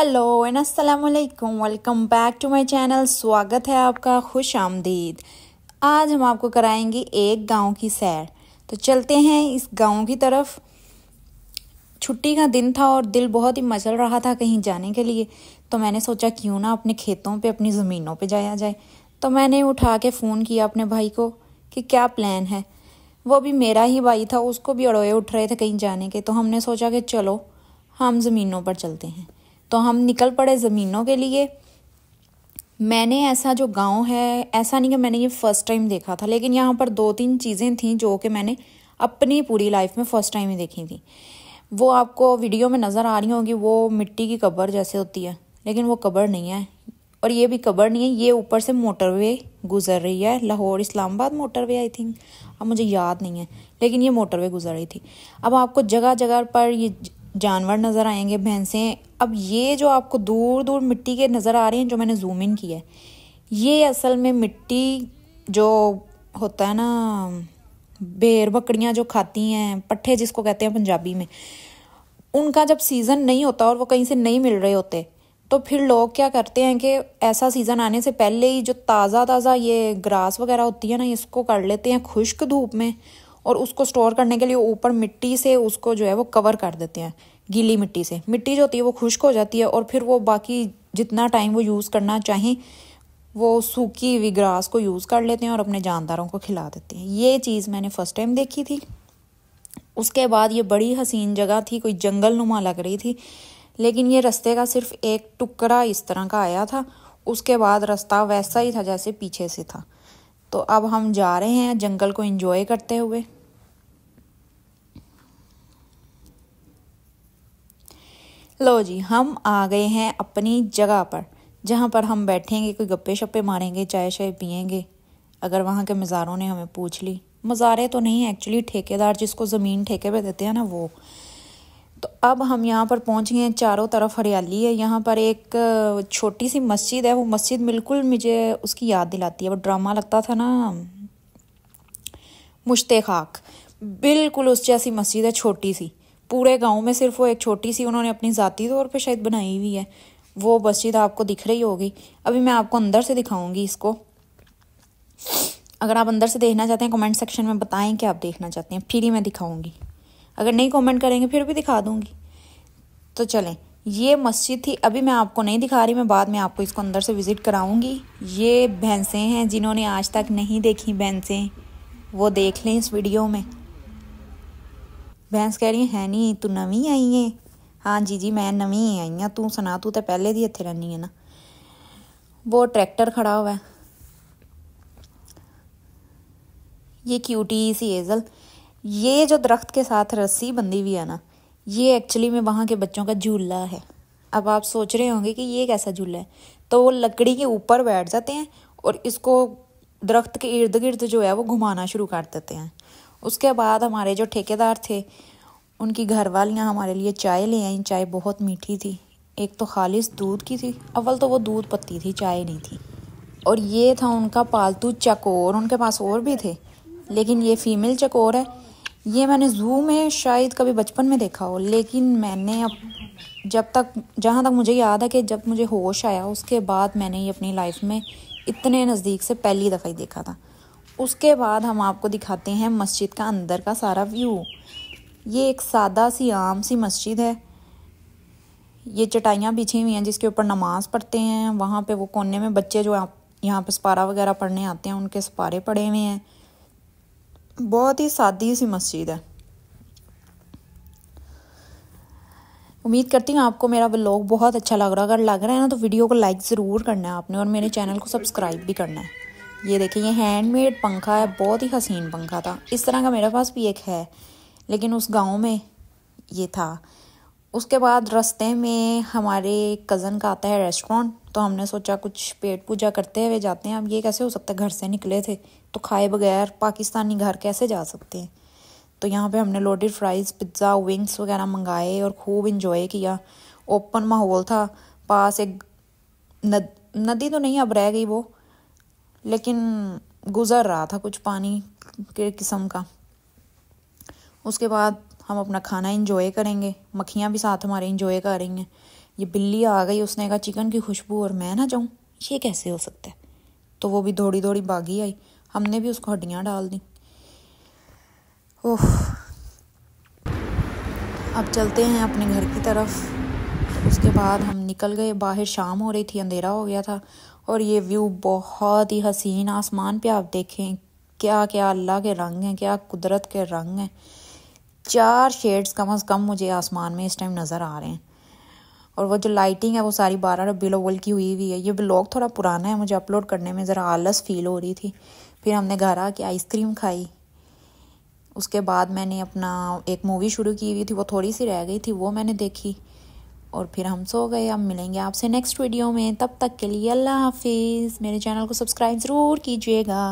hello and अस्सलाम वालेकुम welcome back to my channel स्वागत है आपका खुश आमदीद आज हम आपको कराएंगे एक गांव की सैर तो चलते हैं इस गांव की तरफ छुट्टी का दिन था और दिल बहुत ही मचल रहा था कहीं जाने के लिए तो मैंने सोचा क्यों ना अपने खेतों पे अपनी ज़मीनों पे जाया जाए तो मैंने उठा के फ़ोन किया अपने भाई को कि क्या प्लान है वो भी मेरा ही भाई था उसको भी अड़ोए उठ रहे थे कहीं जाने के तो हमने सोचा कि चलो हम ज़मीनों पर चलते हैं तो हम निकल पड़े ज़मीनों के लिए मैंने ऐसा जो गांव है ऐसा नहीं कि मैंने ये फ़र्स्ट टाइम देखा था लेकिन यहाँ पर दो तीन चीज़ें थीं जो कि मैंने अपनी पूरी लाइफ में फ़र्स्ट टाइम ही देखी थी वो आपको वीडियो में नज़र आ रही होगी वो मिट्टी की कब्र जैसे होती है लेकिन वो कब्र नहीं है और ये भी कब्र नहीं है ये ऊपर से मोटरवे गुजर रही है Lahore Islamabad motorway I think अब मुझे याद नहीं है लेकिन ये मोटरवे गुजर रही थी अब आपको जगह जगह पर ये जानवर नज़र आएंगे भैंसें अब ये जो आपको दूर दूर मिट्टी के नज़र आ रहे हैं जो मैंने जूम इन किया है ये असल में मिट्टी जो होता है ना बेर बकरियाँ जो खाती हैं पट्ठे जिसको कहते हैं पंजाबी में उनका जब सीज़न नहीं होता और वो कहीं से नहीं मिल रहे होते तो फिर लोग क्या करते हैं कि ऐसा सीज़न आने से पहले ही जो ताज़ा ताज़ा ये ग्रास वगैरह होती है ना इसको कर लेते हैं खुश्क धूप में और उसको स्टोर करने के लिए ऊपर मिट्टी से उसको जो है वो कवर कर देते हैं गीली मिट्टी से मिट्टी जो होती है वो खुश्क हो जाती है और फिर वो बाकी जितना टाइम वो यूज़ करना चाहें वो सूखी हुई ग्रास को यूज़ कर लेते हैं और अपने जानदारों को खिला देते हैं ये चीज़ मैंने फ़र्स्ट टाइम देखी थी उसके बाद ये बड़ी हसीन जगह थी कोई जंगल नुमा लग रही थी लेकिन ये रस्ते का सिर्फ एक टुकड़ा इस तरह का आया था उसके बाद रास्ता वैसा ही था जैसे पीछे से था तो अब हम जा रहे हैं जंगल को इंजॉय करते हुए लो जी हम आ गए हैं अपनी जगह पर जहाँ पर हम बैठेंगे कोई गप्पे शप्पे मारेंगे चाय शाय पियेंगे अगर वहाँ के मज़ारों ने हमें पूछ ली मज़ारे तो नहीं एक्चुअली ठेकेदार जिसको ज़मीन ठेके पे देते हैं ना वो तो अब हम यहाँ पर पहुँच गए हैं चारों तरफ हरियाली है यहाँ पर एक छोटी सी मस्जिद है वो मस्जिद बिल्कुल मुझे उसकी याद दिलाती है वो ड्रामा लगता था ना मुश्ताक बिल्कुल उस जैसी मस्जिद है छोटी सी पूरे गांव में सिर्फ वो एक छोटी सी उन्होंने अपनी ज़ाती तौर पे शायद बनाई हुई है वो मस्जिद आपको दिख रही होगी अभी मैं आपको अंदर से दिखाऊंगी इसको अगर आप अंदर से देखना चाहते हैं कमेंट सेक्शन में बताएं कि आप देखना चाहते हैं फिर ही मैं दिखाऊंगी अगर नहीं कमेंट करेंगे फिर भी दिखा दूंगी तो चलें ये मस्जिद थी अभी मैं आपको नहीं दिखा रही मैं बाद में आपको इसको अंदर से विज़िट कराऊंगी ये भैंसें हैं जिन्होंने आज तक नहीं देखी भैंसें वो देख लें इस वीडियो में भैंस कह रही है नहीं तू नवी आई है हाँ जी जी मैं नवी ही आई हाँ तू सुना तू तो पहले दी इतने रहनी है ना वो ट्रैक्टर खड़ा हुआ है ये क्यूटी सी एजल ये जो दरख्त के साथ रस्सी बंधी हुई है ना ये एक्चुअली में वहाँ के बच्चों का झूला है अब आप सोच रहे होंगे कि ये कैसा झूला है तो वो लकड़ी के ऊपर बैठ जाते हैं और इसको दरख्त के इर्द गिर्द जो है वो घुमाना शुरू कर देते हैं उसके बाद हमारे जो ठेकेदार थे उनकी घर वालियाँ हमारे लिए चाय ले आई चाय बहुत मीठी थी एक तो खालिस दूध की थी अव्वल तो वो दूध पत्ती थी चाय नहीं थी और ये था उनका पालतू चकोर उनके पास और भी थे लेकिन ये फीमेल चकोर है ये मैंने जू में शायद कभी बचपन में देखा हो लेकिन मैंने अब जब तक जहाँ तक मुझे याद है कि जब मुझे होश आया उसके बाद मैंने ये अपनी लाइफ में इतने नज़दीक से पहली दफ़ा ही देखा था उसके बाद हम आपको दिखाते हैं मस्जिद का अंदर का सारा व्यू ये एक सादा सी आम सी मस्जिद है ये चटाइयाँ बिछी हुई हैं जिसके ऊपर नमाज़ पढ़ते हैं वहाँ पे वो कोने में बच्चे जो यहाँ पे सपारा वगैरह पढ़ने आते हैं उनके सपारे पड़े हुए हैं बहुत ही सादी सी मस्जिद है उम्मीद करती हूँ आपको मेरा ब्लॉग बहुत अच्छा लग रहा है अगर लग रहा है ना तो वीडियो को लाइक ज़रूर करना है आपने और मेरे चैनल को सब्सक्राइब भी करना है ये देखिए ये हैंडमेड पंखा है बहुत ही हसीन पंखा था इस तरह का मेरे पास भी एक है लेकिन उस गांव में ये था उसके बाद रस्ते में हमारे कज़न का आता है रेस्टोरेंट तो हमने सोचा कुछ पेट पूजा करते हुए जाते हैं अब ये कैसे हो सकता है घर से निकले थे तो खाए बगैर पाकिस्तानी घर कैसे जा सकते हैं तो यहाँ पे हमने लोडेड फ्राइज़ पिज़्ज़ा विंग्स वगैरह मंगाए और खूब इंजॉय किया ओपन माहौल था पास एक नद नदी तो नहीं अब रह गई वो लेकिन गुज़र रहा था कुछ पानी के किस्म का उसके बाद हम अपना खाना इंजॉय करेंगे मक्खियाँ भी साथ हमारे इंजॉय कर रही हैं ये बिल्ली आ गई उसने कहा चिकन की खुशबू और मैं ना जाऊँ ये कैसे हो सकता है तो वो भी दौड़ी दौड़ी बागी आई हमने भी उसको हड्डियाँ डाल दी ओह अब चलते हैं अपने घर की तरफ उसके बाद हम निकल गए बाहर शाम हो रही थी अंधेरा हो गया था और ये व्यू बहुत ही हसीन आसमान पे आप देखें क्या क्या अल्लाह के रंग हैं क्या कुदरत के रंग हैं चार शेड्स कम अज़ कम मुझे आसमान में इस टाइम नज़र आ रहे हैं और वो जो लाइटिंग है वो सारी बारह बिलो वोल्ट की हुई हुई है ये ब्लॉग थोड़ा पुराना है मुझे अपलोड करने में ज़रा आलस फील हो रही थी फिर हमने घर आके आइसक्रीम खाई उसके बाद मैंने अपना एक मूवी शुरू की हुई थी वो थोड़ी सी रह गई थी वो मैंने देखी और फिर हम सो गए हम मिलेंगे आपसे नेक्स्ट वीडियो में तब तक के लिए अल्लाह हाफिज़ मेरे चैनल को सब्सक्राइब ज़रूर कीजिएगा